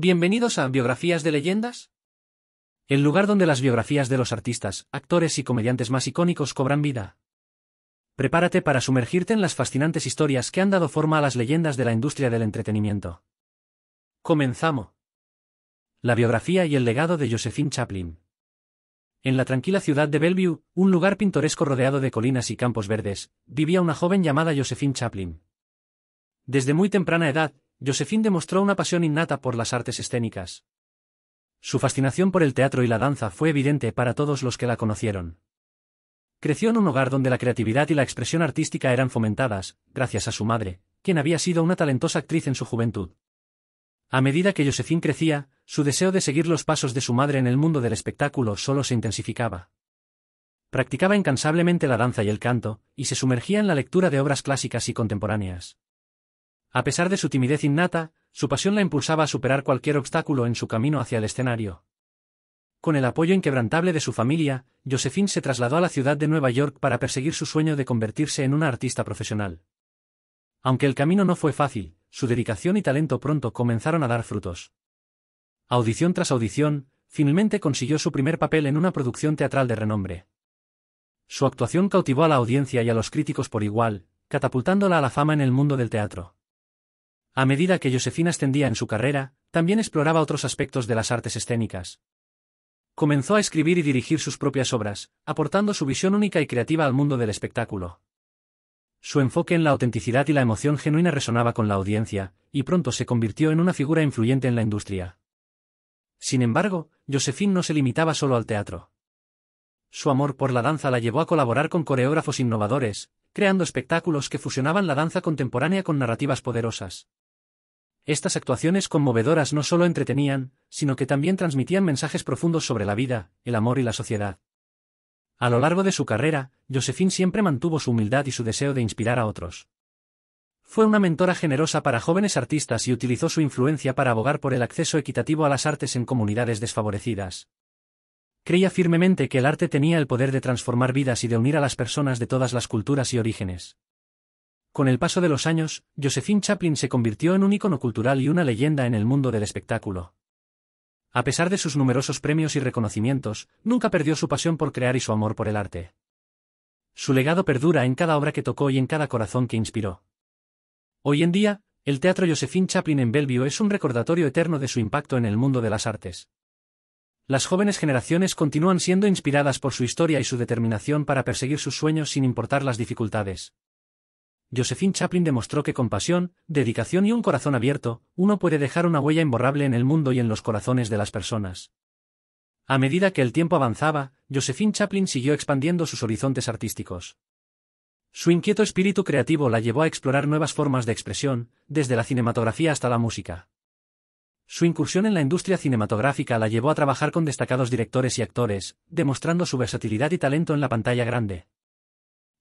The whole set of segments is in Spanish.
Bienvenidos a Biografías de Leyendas. El lugar donde las biografías de los artistas, actores y comediantes más icónicos cobran vida. Prepárate para sumergirte en las fascinantes historias que han dado forma a las leyendas de la industria del entretenimiento. Comenzamos. La biografía y el legado de Josephine Chaplin. En la tranquila ciudad de Bellevue, un lugar pintoresco rodeado de colinas y campos verdes, vivía una joven llamada Josephine Chaplin. Desde muy temprana edad, Josefín demostró una pasión innata por las artes escénicas. Su fascinación por el teatro y la danza fue evidente para todos los que la conocieron. Creció en un hogar donde la creatividad y la expresión artística eran fomentadas, gracias a su madre, quien había sido una talentosa actriz en su juventud. A medida que Josefín crecía, su deseo de seguir los pasos de su madre en el mundo del espectáculo solo se intensificaba. Practicaba incansablemente la danza y el canto, y se sumergía en la lectura de obras clásicas y contemporáneas. A pesar de su timidez innata, su pasión la impulsaba a superar cualquier obstáculo en su camino hacia el escenario. Con el apoyo inquebrantable de su familia, Josephine se trasladó a la ciudad de Nueva York para perseguir su sueño de convertirse en una artista profesional. Aunque el camino no fue fácil, su dedicación y talento pronto comenzaron a dar frutos. Audición tras audición, finalmente consiguió su primer papel en una producción teatral de renombre. Su actuación cautivó a la audiencia y a los críticos por igual, catapultándola a la fama en el mundo del teatro. A medida que Josefina ascendía en su carrera, también exploraba otros aspectos de las artes escénicas. Comenzó a escribir y dirigir sus propias obras, aportando su visión única y creativa al mundo del espectáculo. Su enfoque en la autenticidad y la emoción genuina resonaba con la audiencia, y pronto se convirtió en una figura influyente en la industria. Sin embargo, Josefina no se limitaba solo al teatro. Su amor por la danza la llevó a colaborar con coreógrafos innovadores, creando espectáculos que fusionaban la danza contemporánea con narrativas poderosas. Estas actuaciones conmovedoras no solo entretenían, sino que también transmitían mensajes profundos sobre la vida, el amor y la sociedad. A lo largo de su carrera, Josephine siempre mantuvo su humildad y su deseo de inspirar a otros. Fue una mentora generosa para jóvenes artistas y utilizó su influencia para abogar por el acceso equitativo a las artes en comunidades desfavorecidas. Creía firmemente que el arte tenía el poder de transformar vidas y de unir a las personas de todas las culturas y orígenes. Con el paso de los años, Josephine Chaplin se convirtió en un ícono cultural y una leyenda en el mundo del espectáculo. A pesar de sus numerosos premios y reconocimientos, nunca perdió su pasión por crear y su amor por el arte. Su legado perdura en cada obra que tocó y en cada corazón que inspiró. Hoy en día, el Teatro Josephine Chaplin en Bellevue es un recordatorio eterno de su impacto en el mundo de las artes. Las jóvenes generaciones continúan siendo inspiradas por su historia y su determinación para perseguir sus sueños sin importar las dificultades. Josephine Chaplin demostró que con pasión, dedicación y un corazón abierto, uno puede dejar una huella imborrable en el mundo y en los corazones de las personas. A medida que el tiempo avanzaba, Josephine Chaplin siguió expandiendo sus horizontes artísticos. Su inquieto espíritu creativo la llevó a explorar nuevas formas de expresión, desde la cinematografía hasta la música. Su incursión en la industria cinematográfica la llevó a trabajar con destacados directores y actores, demostrando su versatilidad y talento en la pantalla grande.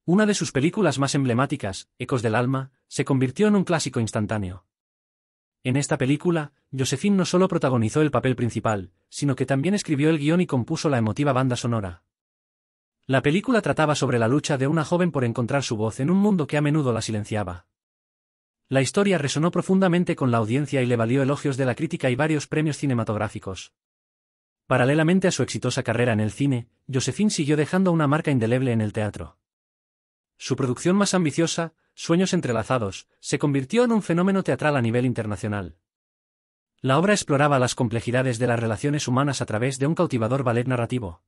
Una de sus películas más emblemáticas, Ecos del Alma, se convirtió en un clásico instantáneo. En esta película, Josephine no solo protagonizó el papel principal, sino que también escribió el guión y compuso la emotiva banda sonora. La película trataba sobre la lucha de una joven por encontrar su voz en un mundo que a menudo la silenciaba. La historia resonó profundamente con la audiencia y le valió elogios de la crítica y varios premios cinematográficos. Paralelamente a su exitosa carrera en el cine, Josephine siguió dejando una marca indeleble en el teatro. Su producción más ambiciosa, Sueños entrelazados, se convirtió en un fenómeno teatral a nivel internacional. La obra exploraba las complejidades de las relaciones humanas a través de un cautivador ballet narrativo.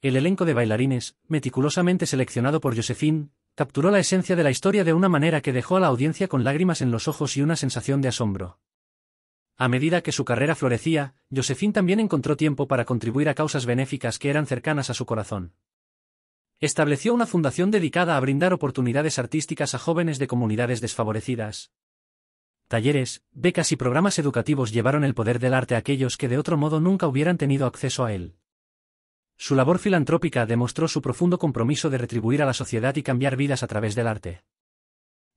El elenco de bailarines, meticulosamente seleccionado por Josephine, capturó la esencia de la historia de una manera que dejó a la audiencia con lágrimas en los ojos y una sensación de asombro. A medida que su carrera florecía, Josephine también encontró tiempo para contribuir a causas benéficas que eran cercanas a su corazón estableció una fundación dedicada a brindar oportunidades artísticas a jóvenes de comunidades desfavorecidas. Talleres, becas y programas educativos llevaron el poder del arte a aquellos que de otro modo nunca hubieran tenido acceso a él. Su labor filantrópica demostró su profundo compromiso de retribuir a la sociedad y cambiar vidas a través del arte.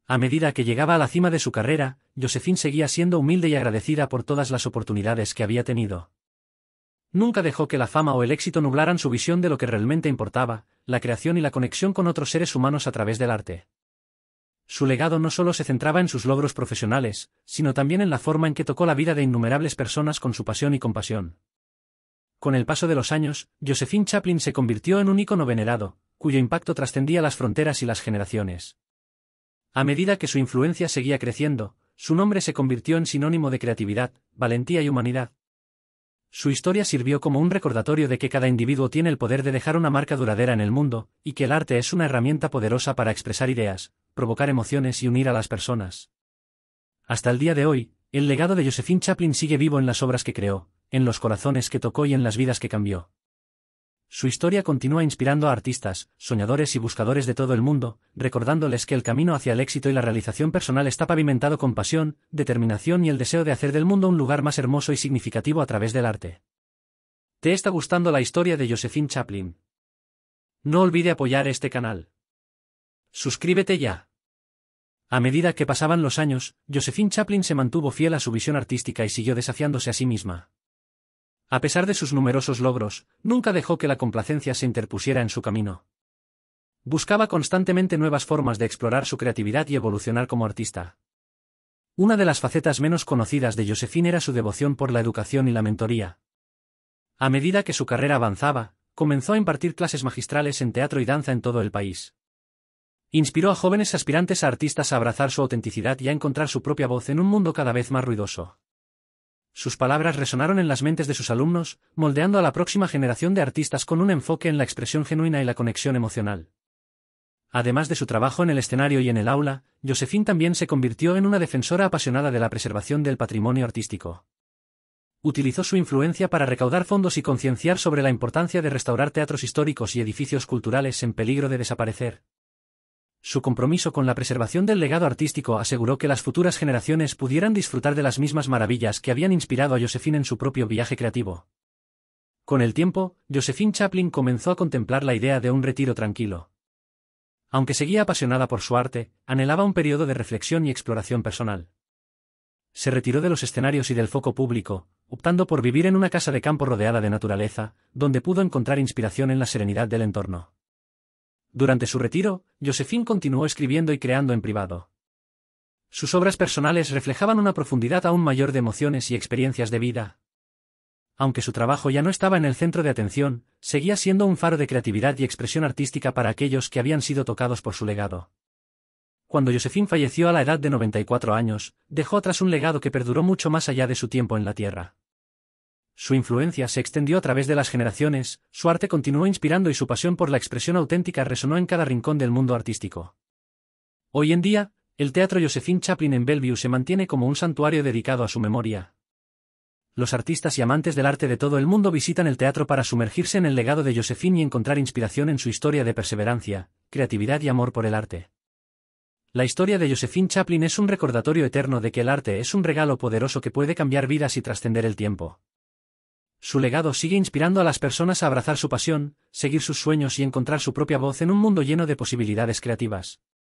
A medida que llegaba a la cima de su carrera, Josefín seguía siendo humilde y agradecida por todas las oportunidades que había tenido. Nunca dejó que la fama o el éxito nublaran su visión de lo que realmente importaba, la creación y la conexión con otros seres humanos a través del arte. Su legado no solo se centraba en sus logros profesionales, sino también en la forma en que tocó la vida de innumerables personas con su pasión y compasión. Con el paso de los años, Josephine Chaplin se convirtió en un ícono venerado, cuyo impacto trascendía las fronteras y las generaciones. A medida que su influencia seguía creciendo, su nombre se convirtió en sinónimo de creatividad, valentía y humanidad, su historia sirvió como un recordatorio de que cada individuo tiene el poder de dejar una marca duradera en el mundo, y que el arte es una herramienta poderosa para expresar ideas, provocar emociones y unir a las personas. Hasta el día de hoy, el legado de Josephine Chaplin sigue vivo en las obras que creó, en los corazones que tocó y en las vidas que cambió. Su historia continúa inspirando a artistas, soñadores y buscadores de todo el mundo, recordándoles que el camino hacia el éxito y la realización personal está pavimentado con pasión, determinación y el deseo de hacer del mundo un lugar más hermoso y significativo a través del arte. ¿Te está gustando la historia de Josephine Chaplin? No olvide apoyar este canal. Suscríbete ya. A medida que pasaban los años, Josephine Chaplin se mantuvo fiel a su visión artística y siguió desafiándose a sí misma. A pesar de sus numerosos logros, nunca dejó que la complacencia se interpusiera en su camino. Buscaba constantemente nuevas formas de explorar su creatividad y evolucionar como artista. Una de las facetas menos conocidas de Josephine era su devoción por la educación y la mentoría. A medida que su carrera avanzaba, comenzó a impartir clases magistrales en teatro y danza en todo el país. Inspiró a jóvenes aspirantes a artistas a abrazar su autenticidad y a encontrar su propia voz en un mundo cada vez más ruidoso. Sus palabras resonaron en las mentes de sus alumnos, moldeando a la próxima generación de artistas con un enfoque en la expresión genuina y la conexión emocional. Además de su trabajo en el escenario y en el aula, Josephine también se convirtió en una defensora apasionada de la preservación del patrimonio artístico. Utilizó su influencia para recaudar fondos y concienciar sobre la importancia de restaurar teatros históricos y edificios culturales en peligro de desaparecer, su compromiso con la preservación del legado artístico aseguró que las futuras generaciones pudieran disfrutar de las mismas maravillas que habían inspirado a Josephine en su propio viaje creativo. Con el tiempo, Josephine Chaplin comenzó a contemplar la idea de un retiro tranquilo. Aunque seguía apasionada por su arte, anhelaba un periodo de reflexión y exploración personal. Se retiró de los escenarios y del foco público, optando por vivir en una casa de campo rodeada de naturaleza, donde pudo encontrar inspiración en la serenidad del entorno. Durante su retiro, Josefín continuó escribiendo y creando en privado. Sus obras personales reflejaban una profundidad aún mayor de emociones y experiencias de vida. Aunque su trabajo ya no estaba en el centro de atención, seguía siendo un faro de creatividad y expresión artística para aquellos que habían sido tocados por su legado. Cuando Josefín falleció a la edad de 94 años, dejó atrás un legado que perduró mucho más allá de su tiempo en la Tierra. Su influencia se extendió a través de las generaciones, su arte continuó inspirando y su pasión por la expresión auténtica resonó en cada rincón del mundo artístico. Hoy en día, el Teatro Josephine Chaplin en Bellevue se mantiene como un santuario dedicado a su memoria. Los artistas y amantes del arte de todo el mundo visitan el teatro para sumergirse en el legado de Josephine y encontrar inspiración en su historia de perseverancia, creatividad y amor por el arte. La historia de Josephine Chaplin es un recordatorio eterno de que el arte es un regalo poderoso que puede cambiar vidas y trascender el tiempo. Su legado sigue inspirando a las personas a abrazar su pasión, seguir sus sueños y encontrar su propia voz en un mundo lleno de posibilidades creativas.